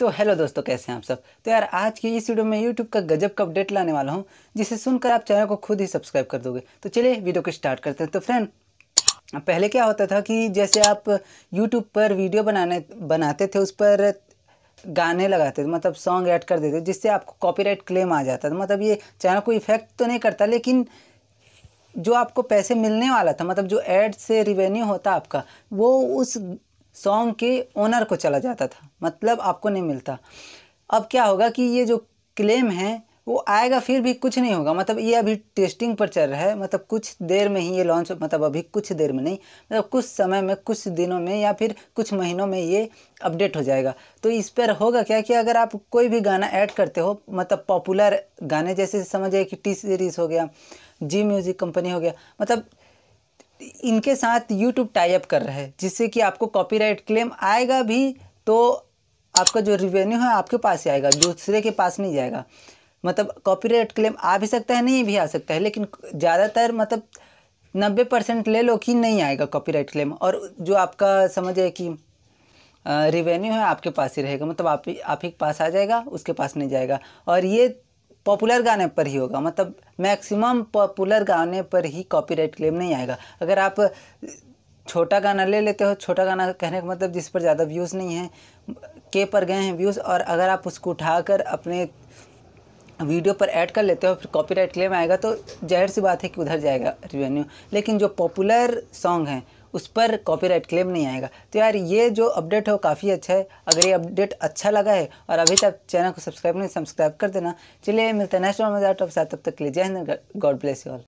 तो हेलो दोस्तों कैसे हैं आप सब तो यार आज की इस वीडियो में यूट्यूब का गजब का अपडेट लाने वाला हूँ जिसे सुनकर आप चैनल को खुद ही सब्सक्राइब कर दोगे तो चलिए वीडियो को स्टार्ट करते हैं तो फ्रेंड पहले क्या होता था कि जैसे आप यूट्यूब पर वीडियो बनाने बनाते थे उस पर गाने लगाते थे मतलब सॉन्ग ऐड कर देते जिससे आपको कॉपीराइट क्लेम आ जाता था मतलब ये चैनल को इफेक्ट तो नहीं करता लेकिन जो आपको पैसे मिलने वाला था मतलब जो एड से रिवेन्यू होता आपका वो उस सॉन्ग के ओनर को चला जाता था मतलब आपको नहीं मिलता अब क्या होगा कि ये जो क्लेम है वो आएगा फिर भी कुछ नहीं होगा मतलब ये अभी टेस्टिंग पर चल रहा है मतलब कुछ देर में ही ये लॉन्च मतलब अभी कुछ देर में नहीं मतलब कुछ समय में कुछ दिनों में या फिर कुछ महीनों में ये अपडेट हो जाएगा तो इस पर होगा क्या कि अगर आप कोई भी गाना ऐड करते हो मतलब पॉपुलर गाने जैसे समझ समझिए कि टी सीरीज़ हो गया जी म्यूज़िक कंपनी हो गया मतलब इनके साथ यूट्यूब टाइप कर रहा है जिससे कि आपको कॉपीराइट क्लेम आएगा भी तो आपका जो रिवेन्यू है आपके पास ही आएगा दूसरे के पास नहीं जाएगा मतलब कॉपीराइट क्लेम आ भी सकता है नहीं भी आ सकता है लेकिन ज़्यादातर मतलब नब्बे परसेंट ले लो कि नहीं आएगा कॉपीराइट क्लेम और जो आपका समझ है कि रिवेन्यू है आपके पास ही रहेगा मतलब आप ही आप ही के पास आ जाएगा उसके पास नहीं जाएगा और ये पॉपुलर गाने पर ही होगा मतलब मैक्सिमम पॉपुलर गाने पर ही कॉपीराइट क्लेम नहीं आएगा अगर आप छोटा गाना ले लेते हो छोटा गाना कहने का मतलब जिस पर ज़्यादा व्यूज़ नहीं है के पर गए हैं व्यूज़ और अगर आप उसको उठाकर अपने वीडियो पर ऐड कर लेते हो फिर कॉपीराइट क्लेम आएगा तो जाहिर सी बात है कि उधर जाएगा रिवेन्यू लेकिन जो पॉपुलर सॉन्ग हैं उस पर कॉपीराइट क्लेम नहीं आएगा तो यार ये जो अपडेट है वो काफ़ी अच्छा है अगर ये अपडेट अच्छा लगा है और अभी तक चैनल को सब्सक्राइब नहीं सब्सक्राइब कर देना चलिए मिलते हैं नेक्स्ट वन मजा टॉप साथ तब तक के लिए जय Hind God bless you all